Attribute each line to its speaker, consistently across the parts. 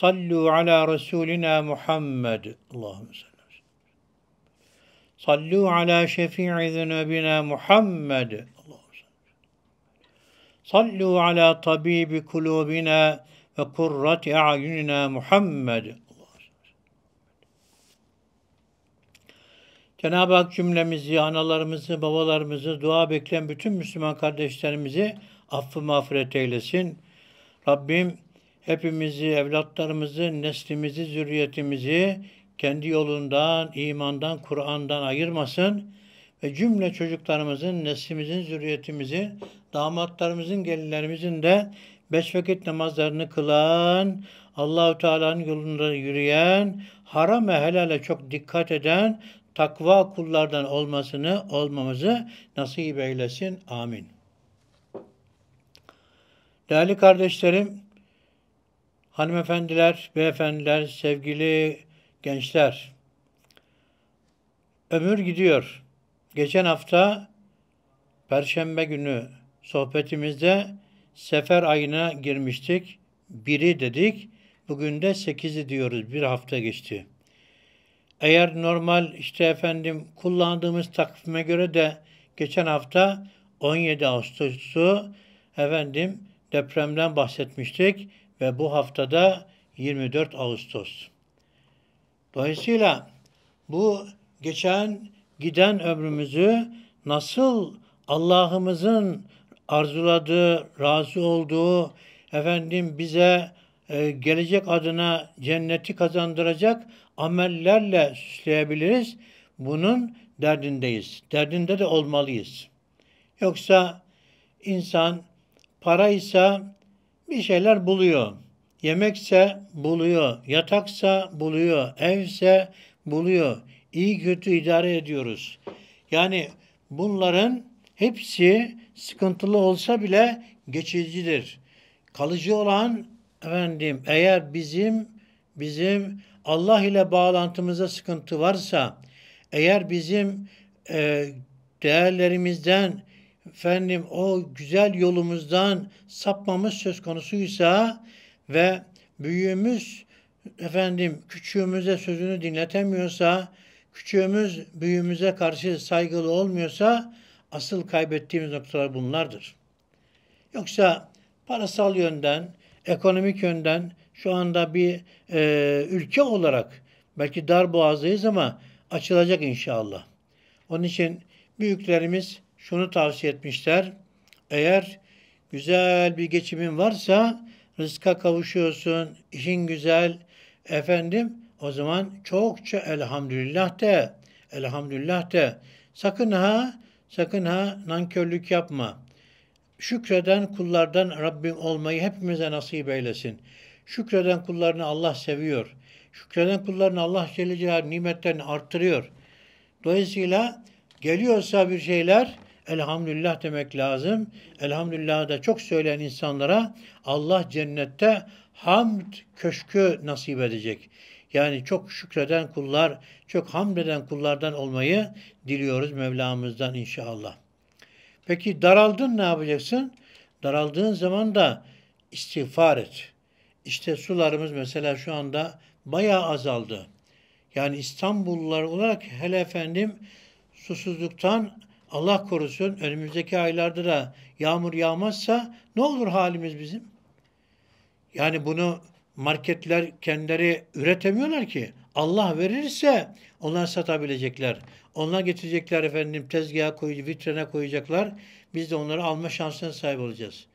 Speaker 1: Sallu ala Resulina Muhammed. Allahümme salli. Sallu ala şefi'i zunubina Muhammed. Allahümme salli. Sallu ala tabibi kulubina ve kurrati a'yunina Muhammed. Cenab-ı Hak cümlemizi, analarımızı, babalarımızı, dua bekleyen bütün Müslüman kardeşlerimizi affı mağfiret eylesin. Rabbim hepimizi, evlatlarımızı, neslimizi, zürriyetimizi kendi yolundan, imandan, Kur'an'dan ayırmasın ve cümle çocuklarımızın, neslimizin, zürriyetimizi, damatlarımızın, gelinlerimizin de beş vakit namazlarını kılan, Allahu Teala'nın yolunda yürüyen, haram ve helale çok dikkat eden takva kullardan olmasını, olmamızı nasip eylesin. Amin. Değerli kardeşlerim, Hanımefendiler, beyefendiler, sevgili gençler. Ömür gidiyor. Geçen hafta Perşembe günü sohbetimizde sefer ayına girmiştik. Biri dedik. Bugün de sekizi diyoruz. Bir hafta geçti. Eğer normal işte efendim kullandığımız takvime göre de geçen hafta 17 Ağustos'u efendim depremden bahsetmiştik ve bu haftada 24 Ağustos. Dolayısıyla bu geçen giden ömrümüzü nasıl Allah'ımızın arzuladığı, razı olduğu, efendim bize e, gelecek adına cenneti kazandıracak amellerle süsleyebiliriz. Bunun derdindeyiz. Derdinde de olmalıyız. Yoksa insan para ise bir şeyler buluyor. Yemekse buluyor, yataksa buluyor, evse buluyor. İyi kötü idare ediyoruz. Yani bunların hepsi sıkıntılı olsa bile geçicidir. Kalıcı olan efendim eğer bizim bizim Allah ile bağlantımıza sıkıntı varsa, eğer bizim e, değerlerimizden efendim o güzel yolumuzdan sapmamız söz konusuysa ve büyüğümüz efendim küçüğümüze sözünü dinletemiyorsa, küçüğümüz büyüğümüze karşı saygılı olmuyorsa asıl kaybettiğimiz noktalar bunlardır. Yoksa parasal yönden, ekonomik yönden şu anda bir e, ülke olarak belki dar boğazdayız ama açılacak inşallah. Onun için büyüklerimiz şunu tavsiye etmişler. Eğer güzel bir geçimin varsa rızka kavuşuyorsun, işin güzel. Efendim o zaman çokça elhamdülillah de, elhamdülillah de. Sakın ha, sakın ha nankörlük yapma. Şükreden kullardan Rabbim olmayı hepimize nasip eylesin. Şükreden kullarını Allah seviyor. Şükreden kullarını Allah Celle Celaluhu nimetlerini arttırıyor. Dolayısıyla geliyorsa bir şeyler elhamdülillah demek lazım. Elhamdülillah da çok söyleyen insanlara Allah cennette hamd köşkü nasip edecek. Yani çok şükreden kullar, çok hamleden kullardan olmayı diliyoruz Mevlamızdan inşallah. Peki daraldın ne yapacaksın? Daraldığın zaman da istiğfar et. İşte sularımız mesela şu anda bayağı azaldı. Yani İstanbullular olarak hele efendim susuzluktan Allah korusun önümüzdeki aylarda da yağmur yağmazsa ne olur halimiz bizim? Yani bunu marketler kendileri üretemiyorlar ki. Allah verirse onlar satabilecekler. Onlar getirecekler efendim tezgaha koyucu, vitrine koyacaklar. Biz de onları alma şansına sahip olacağız.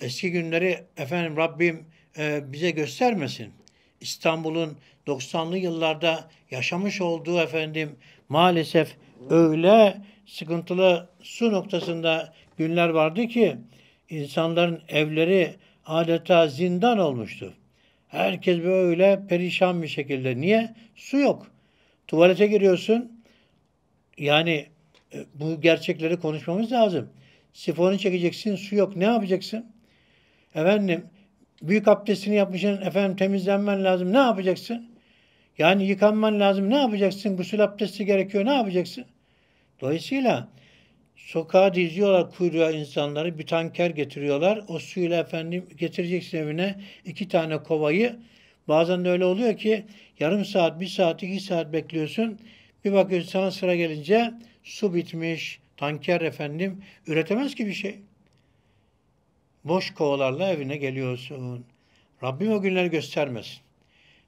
Speaker 1: Eski günleri efendim Rabbim e, bize göstermesin. İstanbul'un 90'lı yıllarda yaşamış olduğu efendim maalesef öyle sıkıntılı su noktasında günler vardı ki insanların evleri adeta zindan olmuştu. Herkes böyle perişan bir şekilde. Niye? Su yok. Tuvalete giriyorsun. Yani e, bu gerçekleri konuşmamız lazım. Sifonu çekeceksin, su yok. Ne yapacaksın? Efendim, büyük abdestini yapmışsın, efendim temizlenmen lazım. Ne yapacaksın? Yani yıkanman lazım. Ne yapacaksın? Gusül abdesti gerekiyor. Ne yapacaksın? Dolayısıyla sokağa diziyorlar kuyruğa insanları, bir tanker getiriyorlar. O suyla efendim getireceksin evine iki tane kovayı. Bazen de öyle oluyor ki yarım saat, bir saat, iki saat bekliyorsun. Bir bakıyorsun sana sıra gelince su bitmiş, tanker efendim üretemez ki bir şey. Boş kovalarla evine geliyorsun. Rabbim o günleri göstermesin.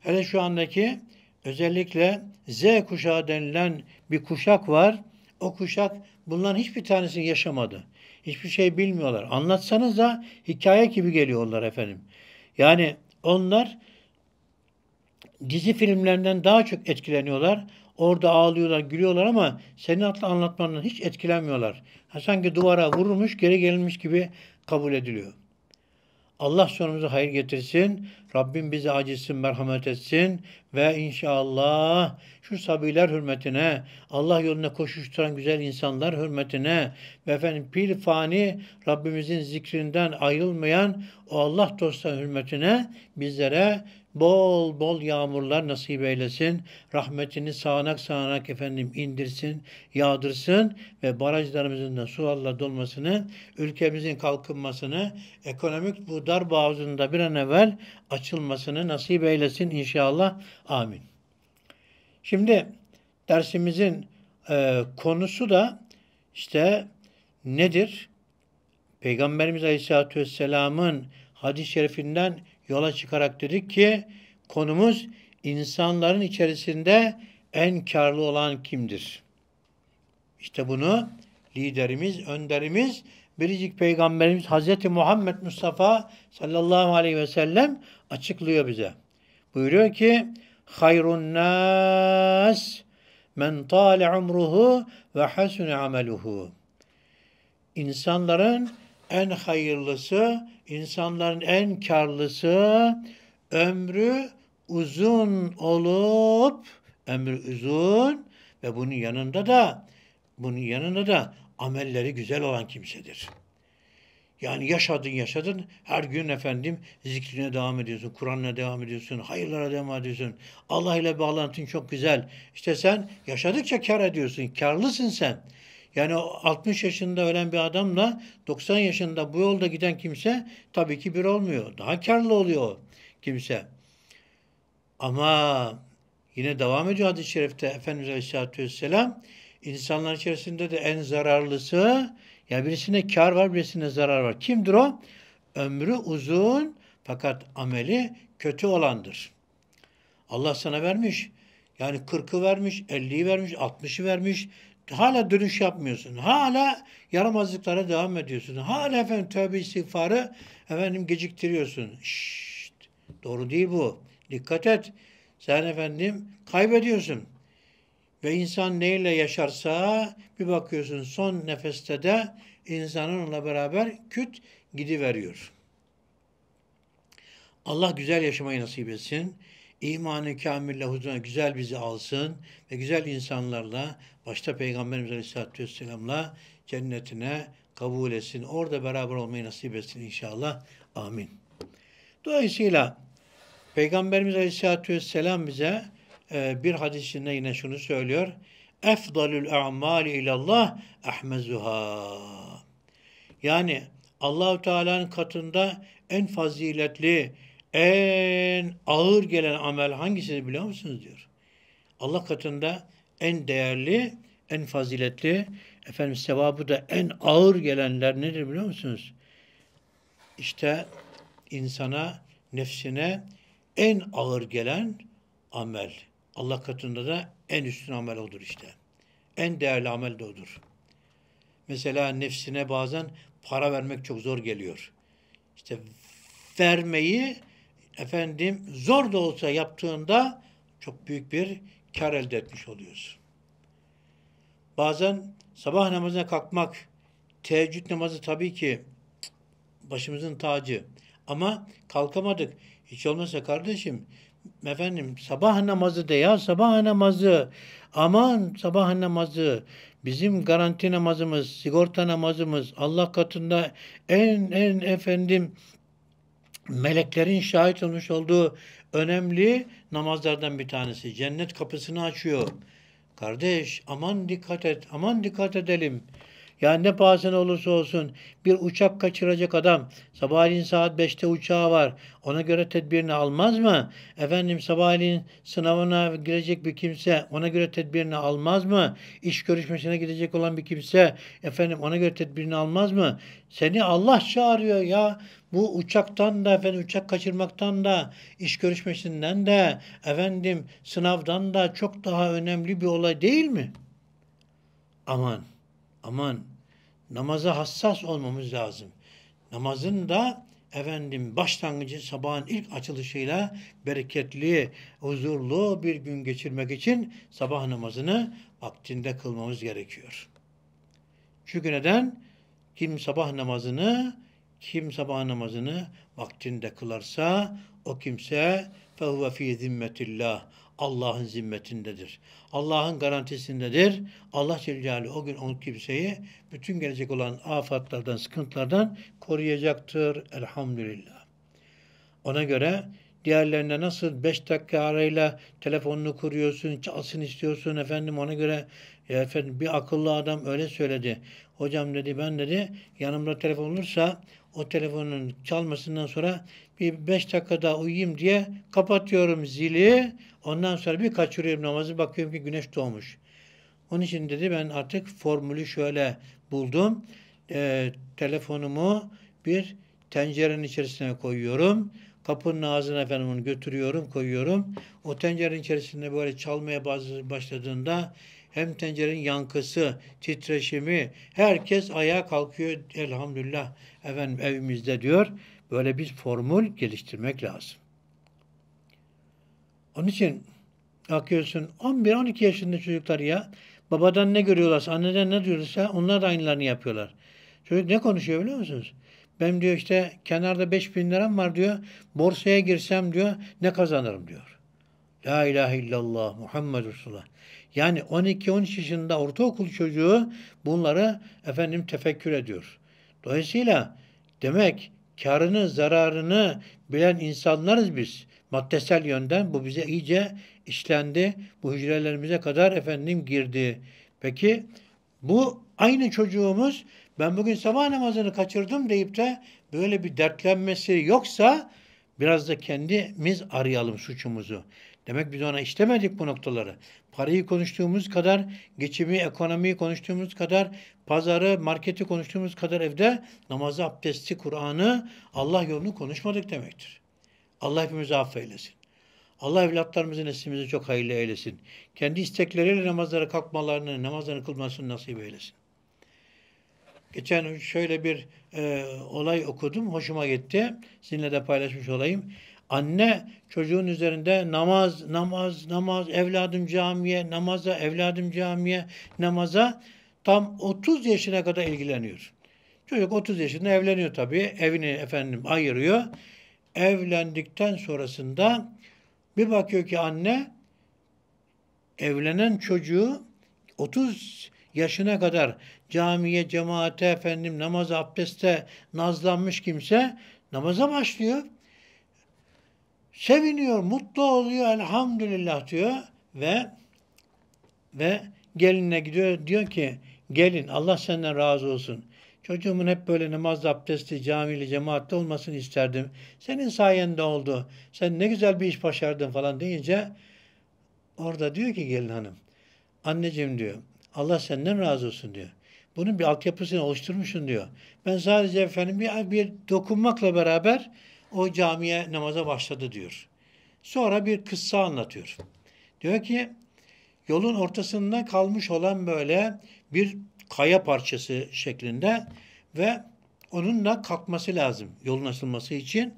Speaker 1: Hele şu andaki özellikle Z kuşağı denilen bir kuşak var o kuşak bunların hiçbir tanesini yaşamadı. Hiçbir şey bilmiyorlar. Anlatsanız da hikaye gibi geliyorlar efendim. Yani onlar dizi filmlerinden daha çok etkileniyorlar. Orada ağlıyorlar, gülüyorlar ama senin anlatmandan hiç etkilenmiyorlar. Ha, sanki duvara vurulmuş, geri gelinmiş gibi kabul ediliyor. Allah sonumuzu hayır getirsin. Rabbim bizi acısın merhamet etsin. Ve inşallah şu sabiler hürmetine, Allah yoluna koşuşturan güzel insanlar hürmetine ve efendim pil fani Rabbimizin zikrinden ayrılmayan o Allah dostları hürmetine bizlere bol bol yağmurlar nasip eylesin. Rahmetini sağanak sağanak efendim indirsin, yağdırsın ve barajlarımızın da sularla dolmasını, ülkemizin kalkınmasını, ekonomik bu dar bağımızın bir an evvel açılmasını nasip eylesin inşallah. Amin. Şimdi dersimizin e, konusu da işte nedir? Peygamberimiz Aleyhisselatü Vesselam'ın hadis-i şerifinden yola çıkarak dedik ki konumuz insanların içerisinde en karlı olan kimdir? İşte bunu liderimiz, önderimiz biricik peygamberimiz Hazreti Muhammed Mustafa sallallahu aleyhi ve sellem açıklıyor bize. Buyuruyor ki hayrun nas men tale umruhu ve hasune ameluhu. İnsanların en hayırlısı insanların en karlısı ömrü uzun olup ömrü uzun ve bunun yanında da bunun yanında da amelleri güzel olan kimsedir. Yani yaşadın yaşadın her gün efendim zikrine devam ediyorsun, Kur'an'la devam ediyorsun, hayırlara devam ediyorsun. Allah ile bağlantın çok güzel. İşte sen yaşadıkça kar ediyorsun, karlısın sen. Yani 60 yaşında ölen bir adamla 90 yaşında bu yolda giden kimse tabii ki bir olmuyor. Daha karlı oluyor kimse. Ama yine devam ediyor hadis-i şerifte Efendimiz Aleyhisselatü Vesselam İnsanlar içerisinde de en zararlısı ya birisine kar var birisine zarar var. Kimdir o? Ömrü uzun fakat ameli kötü olandır. Allah sana vermiş. Yani 40'ı vermiş, 50'yi vermiş, 60'ı vermiş, Hala dönüş yapmıyorsun. Hala yaramazlıklara devam ediyorsun. Hala efendim tövbe istiğfarı efendim geciktiriyorsun. Şşt, doğru değil bu. Dikkat et. Sen efendim kaybediyorsun. Ve insan neyle yaşarsa bir bakıyorsun son nefeste de insanınla beraber küt gidiveriyor. Allah güzel yaşamayı nasip etsin. İmanı kamille huzuruna güzel bizi alsın ve güzel insanlarla başta Peygamberimiz Aleyhisselatü Vesselam'la cennetine kabul etsin. Orada beraber olmayı nasip etsin inşallah. Amin. Dolayısıyla Peygamberimiz Aleyhisselatü Vesselam bize e, bir hadisinde yine şunu söylüyor. Efdalül a'mali ilallah ahmezuha. Yani Allahü Teala'nın katında en faziletli, en ağır gelen amel hangisidir biliyor musunuz diyor. Allah katında en değerli, en faziletli, efendim sevabı da en ağır gelenler nedir biliyor musunuz? İşte insana, nefsine en ağır gelen amel. Allah katında da en üstün amel odur işte. En değerli amel de odur. Mesela nefsine bazen para vermek çok zor geliyor. İşte vermeyi efendim zor da olsa yaptığında çok büyük bir kar elde etmiş oluyoruz. Bazen sabah namazına kalkmak, teheccüd namazı tabii ki başımızın tacı. Ama kalkamadık. Hiç olmazsa kardeşim efendim sabah namazı de ya sabah namazı aman sabah namazı bizim garanti namazımız sigorta namazımız Allah katında en en efendim meleklerin şahit olmuş olduğu önemli namazlardan bir tanesi. Cennet kapısını açıyor. Kardeş aman dikkat et, aman dikkat edelim. Yani ne pahasına olursa olsun bir uçak kaçıracak adam sabahleyin saat 5'te uçağı var. Ona göre tedbirini almaz mı? Efendim sabahleyin sınavına girecek bir kimse ona göre tedbirini almaz mı? İş görüşmesine gidecek olan bir kimse efendim ona göre tedbirini almaz mı? Seni Allah çağırıyor ya. Bu uçaktan da efendim uçak kaçırmaktan da iş görüşmesinden de efendim sınavdan da çok daha önemli bir olay değil mi? Aman aman namaza hassas olmamız lazım. Namazın da efendim başlangıcı sabahın ilk açılışıyla bereketli, huzurlu bir gün geçirmek için sabah namazını vaktinde kılmamız gerekiyor. Çünkü neden? Kim sabah namazını kim sabah namazını vaktinde kılarsa o kimse fehuve fi zimmetillah. Allah'ın zimmetindedir. Allah'ın garantisindedir. Allah Celle o gün onu kimseyi bütün gelecek olan afatlardan, sıkıntılardan koruyacaktır. Elhamdülillah. Ona göre diğerlerine nasıl beş dakika arayla telefonunu kuruyorsun, çalsın istiyorsun efendim ona göre ya efendim bir akıllı adam öyle söyledi. Hocam dedi ben dedi yanımda telefon olursa o telefonun çalmasından sonra bir beş dakika daha uyuyayım diye kapatıyorum zili. Ondan sonra bir kaçırıyorum namazı bakıyorum ki güneş doğmuş. Onun için dedi ben artık formülü şöyle buldum. E, telefonumu bir tencerenin içerisine koyuyorum. Kapının ağzına efendim onu götürüyorum, koyuyorum. O tencerenin içerisinde böyle çalmaya başladığında hem tencerenin yankısı, titreşimi, herkes ayağa kalkıyor elhamdülillah efendim evimizde diyor. Böyle bir formül geliştirmek lazım. Onun için bakıyorsun 11-12 yaşında çocuklar ya babadan ne görüyorlarsa, anneden ne diyorlarsa onlar da aynılarını yapıyorlar. Çocuk ne konuşuyor biliyor musunuz? Ben diyor işte kenarda 5 bin liram var diyor. Borsaya girsem diyor ne kazanırım diyor. La ilahe illallah Muhammed Resulullah. Yani 12-13 yaşında ortaokul çocuğu bunları efendim tefekkür ediyor. Dolayısıyla demek karını, zararını bilen insanlarız biz. Maddesel yönden bu bize iyice işlendi. Bu hücrelerimize kadar efendim girdi. Peki bu aynı çocuğumuz ben bugün sabah namazını kaçırdım deyip de böyle bir dertlenmesi yoksa biraz da kendimiz arayalım suçumuzu. Demek biz ona işlemedik bu noktaları. Parayı konuştuğumuz kadar, geçimi, ekonomiyi konuştuğumuz kadar, pazarı, marketi konuştuğumuz kadar evde namazı, abdesti, Kur'an'ı, Allah yolunu konuşmadık demektir. Allah hepimizi affeylesin. Allah evlatlarımızı, neslimizi çok hayırlı eylesin. Kendi istekleriyle namazlara kalkmalarını, namazlarını kılmasını nasip eylesin. Geçen şöyle bir e, olay okudum, hoşuma gitti. Sizinle de paylaşmış olayım. Anne çocuğun üzerinde namaz, namaz, namaz, evladım camiye, namaza, evladım camiye, namaza tam 30 yaşına kadar ilgileniyor. Çocuk 30 yaşında evleniyor tabii. Evini efendim ayırıyor. Evlendikten sonrasında bir bakıyor ki anne evlenen çocuğu 30 yaşına kadar camiye, cemaate, efendim namaz, abdeste nazlanmış kimse namaza başlıyor seviniyor, mutlu oluyor, elhamdülillah diyor ve ve geline gidiyor diyor ki gelin Allah senden razı olsun. Çocuğumun hep böyle namaz abdesti, camili, cemaatte olmasını isterdim. Senin sayende oldu. Sen ne güzel bir iş başardın falan deyince orada diyor ki gelin hanım. Anneciğim diyor. Allah senden razı olsun diyor. Bunun bir altyapısını oluşturmuşsun diyor. Ben sadece efendim bir, bir dokunmakla beraber o camiye namaza başladı diyor. Sonra bir kıssa anlatıyor. Diyor ki yolun ortasında kalmış olan böyle bir kaya parçası şeklinde ve onun da kalkması lazım yolun açılması için.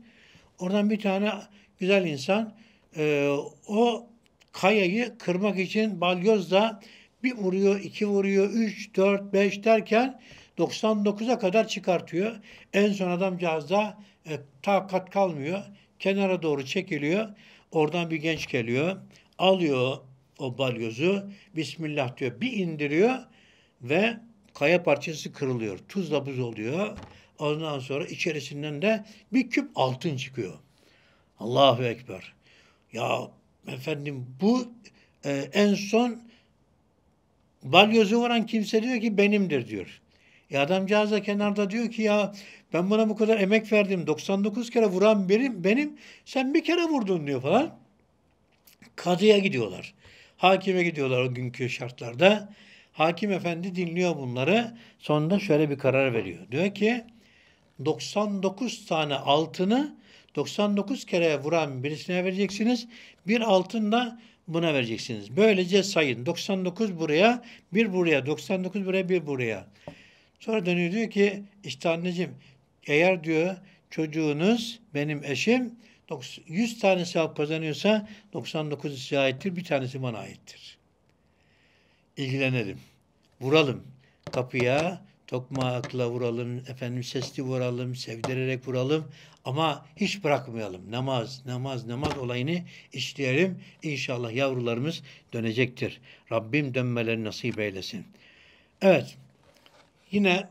Speaker 1: Oradan bir tane güzel insan e, o kayayı kırmak için balyozla bir vuruyor, iki vuruyor, üç, dört, beş derken 99'a kadar çıkartıyor. En son adamcağız da e, takat kalmıyor. Kenara doğru çekiliyor. Oradan bir genç geliyor. Alıyor o balyozu. Bismillah diyor. Bir indiriyor ve kaya parçası kırılıyor. Tuzla buz oluyor. Ondan sonra içerisinden de bir küp altın çıkıyor. Allahu Ekber. Ya efendim bu e, en son balyozu vuran kimse diyor ki benimdir diyor. E adamcağız da kenarda diyor ki ya ben buna bu kadar emek verdim. 99 kere vuran benim, benim sen bir kere vurdun diyor falan. Kadıya gidiyorlar. Hakime gidiyorlar o günkü şartlarda. Hakim efendi dinliyor bunları. Sonunda şöyle bir karar veriyor. Diyor ki 99 tane altını 99 kere vuran birisine vereceksiniz. Bir altın da buna vereceksiniz. Böylece sayın. 99 buraya, bir buraya, 99 buraya, bir buraya. Sonra dönüyor diyor ki işte anneciğim eğer diyor çocuğunuz benim eşim 100 tane sevap kazanıyorsa 99 size aittir, bir tanesi bana aittir. İlgilenelim. Vuralım. Kapıya tokmakla vuralım, efendim sesli vuralım, sevdirerek vuralım ama hiç bırakmayalım. Namaz, namaz, namaz olayını işleyelim. İnşallah yavrularımız dönecektir. Rabbim dönmeleri nasip eylesin. Evet, Yine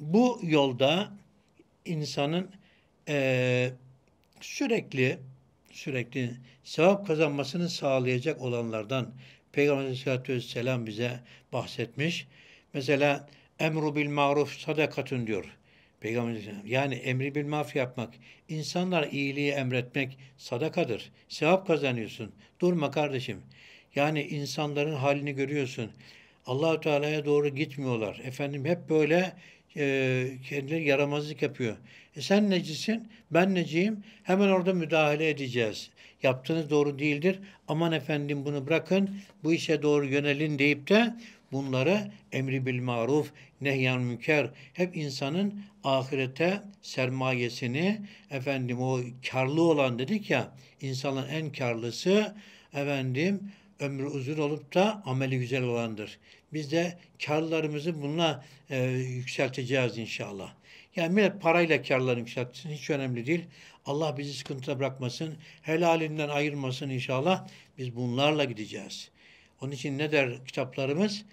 Speaker 1: bu yolda insanın e, sürekli sürekli sevap kazanmasını sağlayacak olanlardan Peygamber Aleyhisselatü Vesselam bize bahsetmiş. Mesela emru bil maruf sadakatun diyor. Peygamber Aleyhisselam. Yani emri bil maruf yapmak, insanlara iyiliği emretmek sadakadır. Sevap kazanıyorsun. Durma kardeşim. Yani insanların halini görüyorsun. Allahü Teala'ya doğru gitmiyorlar. Efendim hep böyle e, kendileri yaramazlık yapıyor. E sen necisin, ben neciyim. Hemen orada müdahale edeceğiz. Yaptığınız doğru değildir. Aman efendim bunu bırakın, bu işe doğru yönelin deyip de bunları emri bil maruf, nehyan münker hep insanın ahirete sermayesini efendim o karlı olan dedik ya insanın en karlısı efendim ömrü uzun olup da ameli güzel olandır. Biz de karlarımızı bununla e, yükselteceğiz inşallah. Yani millet parayla karlarını yükseltsin hiç önemli değil. Allah bizi sıkıntıda bırakmasın, helalinden ayırmasın inşallah. Biz bunlarla gideceğiz. Onun için ne der kitaplarımız?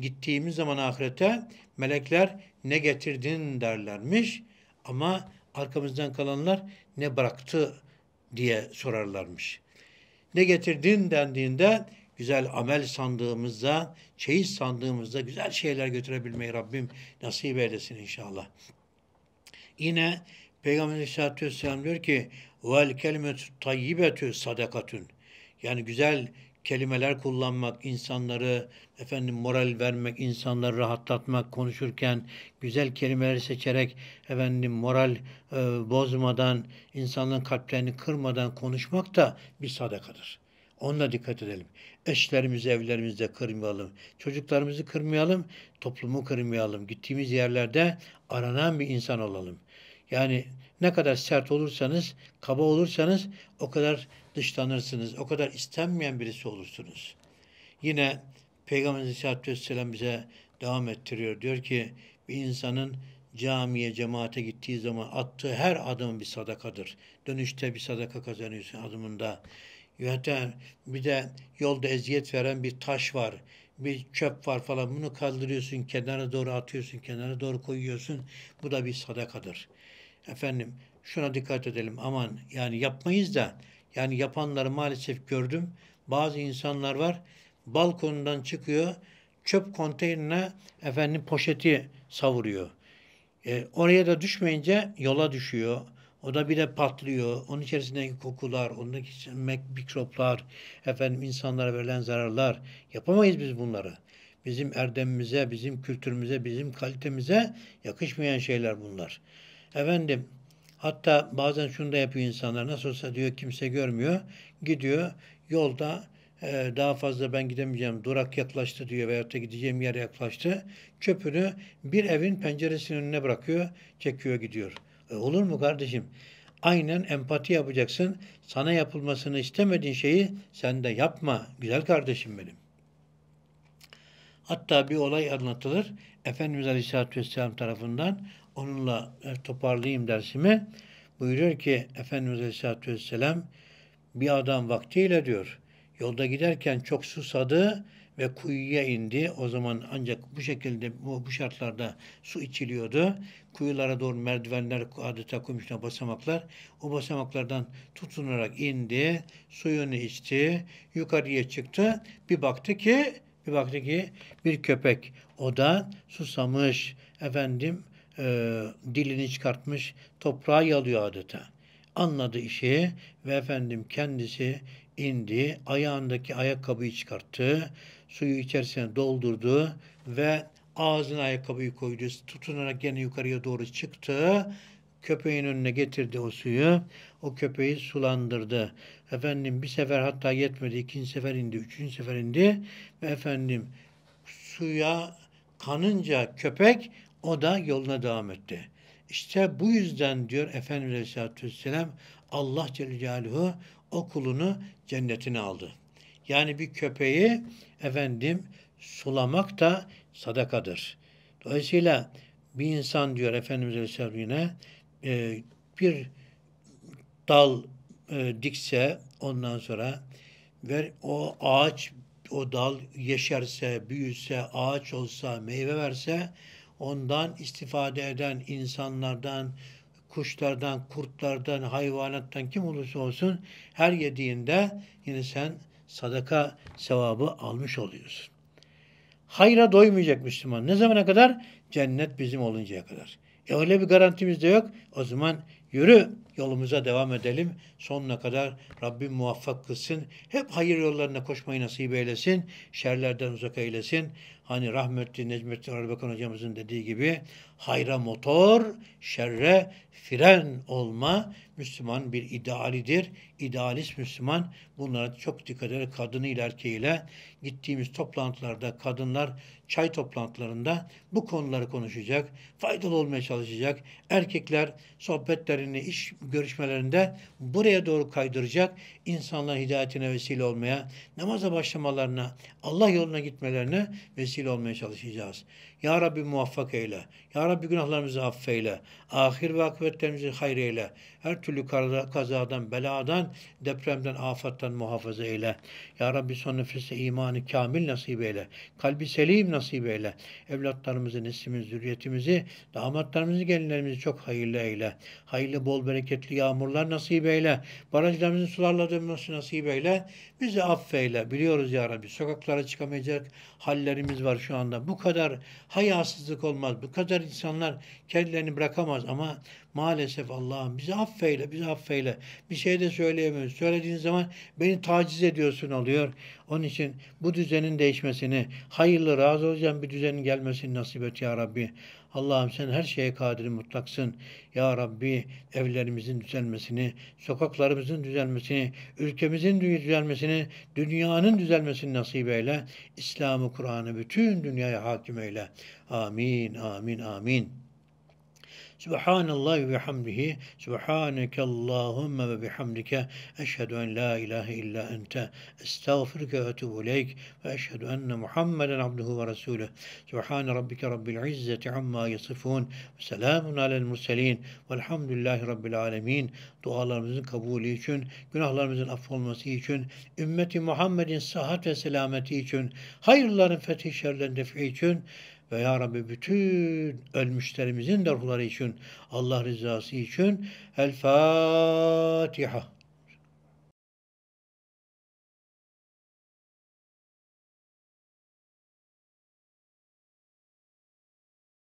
Speaker 1: Gittiğimiz zaman ahirete melekler ne getirdin derlermiş ama arkamızdan kalanlar ne bıraktı diye sorarlarmış. Ne getirdin dendiğinde güzel amel sandığımızda, çeyiz sandığımızda güzel şeyler götürebilmeyi Rabbim nasip eylesin inşallah. Yine Peygamber Aleyhisselatü Vesselam diyor ki vel kelimetü tayyibetü sadakatün. Yani güzel kelimeler kullanmak, insanları efendim moral vermek, insanları rahatlatmak, konuşurken güzel kelimeler seçerek efendim moral e, bozmadan, insanların kalplerini kırmadan konuşmak da bir sadakadır. Onunla dikkat edelim. Eşlerimizi evlerimizde kırmayalım. Çocuklarımızı kırmayalım, toplumu kırmayalım. Gittiğimiz yerlerde aranan bir insan olalım. Yani ne kadar sert olursanız, kaba olursanız o kadar dışlanırsınız. O kadar istenmeyen birisi olursunuz. Yine Peygamber Aleyhisselatü Vesselam bize devam ettiriyor. Diyor ki bir insanın camiye, cemaate gittiği zaman attığı her adım bir sadakadır. Dönüşte bir sadaka kazanıyorsun adımında. Yöntem bir de yolda eziyet veren bir taş var. Bir çöp var falan. Bunu kaldırıyorsun, kenara doğru atıyorsun, kenara doğru koyuyorsun. Bu da bir sadakadır efendim şuna dikkat edelim aman yani yapmayız da yani yapanları maalesef gördüm. Bazı insanlar var balkondan çıkıyor çöp konteynerine efendim poşeti savuruyor. E, oraya da düşmeyince yola düşüyor. O da bir de patlıyor. Onun içerisindeki kokular, onun içerisindeki mikroplar, efendim insanlara verilen zararlar. Yapamayız biz bunları. Bizim erdemimize, bizim kültürümüze, bizim kalitemize yakışmayan şeyler bunlar. Efendim hatta bazen şunu da yapıyor insanlar. Nasıl olsa diyor kimse görmüyor. Gidiyor yolda e, daha fazla ben gidemeyeceğim. Durak yaklaştı diyor veyahut da gideceğim yer yaklaştı. Çöpünü bir evin penceresinin önüne bırakıyor. Çekiyor gidiyor. E, olur mu kardeşim? Aynen empati yapacaksın. Sana yapılmasını istemediğin şeyi sen de yapma güzel kardeşim benim. Hatta bir olay anlatılır. Efendimiz Aleyhisselatü Vesselam tarafından onunla e, toparlayayım dersimi. Buyuruyor ki Efendimiz Aleyhisselatü Vesselam bir adam vaktiyle diyor yolda giderken çok susadı ve kuyuya indi. O zaman ancak bu şekilde bu, bu şartlarda su içiliyordu. Kuyulara doğru merdivenler adeta koymuşlar basamaklar. O basamaklardan tutunarak indi, suyunu içti, yukarıya çıktı. Bir baktı ki bir baktı ki bir köpek o da susamış efendim e, dilini çıkartmış toprağa yalıyor adeta. Anladı işi ve efendim kendisi indi, ayağındaki ayakkabıyı çıkarttı, suyu içerisine doldurdu ve ağzına ayakkabıyı koydu. Tutunarak gene yukarıya doğru çıktı. Köpeğin önüne getirdi o suyu. O köpeği sulandırdı. Efendim bir sefer hatta yetmedi. ikinci sefer indi. Üçüncü sefer indi. Ve efendim suya kanınca köpek o da yoluna devam etti. İşte bu yüzden diyor Efendimiz Aleyhisselatü Vesselam Allah Celle Celaluhu o kulunu cennetine aldı. Yani bir köpeği efendim sulamak da sadakadır. Dolayısıyla bir insan diyor Efendimiz Aleyhisselam yine e, bir dal e, dikse ondan sonra ve o ağaç o dal yeşerse, büyüse, ağaç olsa, meyve verse ondan istifade eden insanlardan, kuşlardan, kurtlardan, hayvanattan kim olursa olsun her yediğinde yine sen sadaka sevabı almış oluyorsun. Hayra doymayacak Müslüman. Ne zamana kadar? Cennet bizim oluncaya kadar. E öyle bir garantimiz de yok. O zaman yürü yolumuza devam edelim. Sonuna kadar Rabbim muvaffak kılsın. Hep hayır yollarına koşmayı nasip eylesin. Şerlerden uzak eylesin. Hani rahmetli Necmettin Erbakan hocamızın dediği gibi hayra motor, şerre fren olma Müslüman bir idealidir. İdealist Müslüman bunlara çok dikkat eder ile erkeğiyle. Gittiğimiz toplantılarda kadınlar çay toplantılarında bu konuları konuşacak, faydalı olmaya çalışacak. Erkekler sohbetlerini, iş görüşmelerinde buraya doğru kaydıracak. insanların hidayetine vesile olmaya, namaza başlamalarına, Allah yoluna gitmelerine vesile vesile olmaya çalışacağız. Ya Rabbi muvaffak eyle. Ya Rabbi günahlarımızı affeyle. Ahir ve akıbetlerimizi hayır eyle. Her türlü kazadan, beladan, depremden, afattan muhafaza eyle. Ya Rabbi son nefeste imanı kamil nasip eyle. Kalbi selim nasip eyle. Evlatlarımızı, neslimiz, zürriyetimizi, damatlarımızı, gelinlerimizi çok hayırlı eyle. Hayırlı, bol, bereketli yağmurlar nasip eyle. Barajlarımızın sularla dönmesi nasip eyle. Bizi affeyle. Biliyoruz Ya Rabbi sokaklara çıkamayacak hallerimiz var şu anda. Bu kadar Hayasızlık olmaz. Bu kadar insanlar kendilerini bırakamaz ama maalesef Allah'ım bizi affeyle, bizi affeyle. Bir şey de söyleyemiyoruz. Söylediğin zaman beni taciz ediyorsun oluyor. Onun için bu düzenin değişmesini, hayırlı, razı olacağım bir düzenin gelmesini nasip et ya Rabbi. Allah'ım sen her şeye kadir mutlaksın. Ya Rabbi evlerimizin düzelmesini, sokaklarımızın düzelmesini, ülkemizin düzelmesini, dünyanın düzelmesini nasip eyle. İslam'ı, Kur'an'ı bütün dünyaya hakim eyle. Amin, amin, amin. سبحان الله وبحمده سبحانك اللهم وبحمدك أشهد أن لا إله إلا أنت أستغفرك وأتوب إليك وأشهد أن محمدا عبده ورسوله سبحان ربك رب العزة عما يصفون وسلام على المرسلين والحمد لله رب العالمين dualarımızın kabulü için, günahlarımızın affolması için, ümmeti Muhammed'in sıhhat ve selameti için, hayırların fethi şerlerin defi için, Ve Ya Rabbi bütün ölmüşlerimizin de ruhları için, Allah rızası için El Fatiha.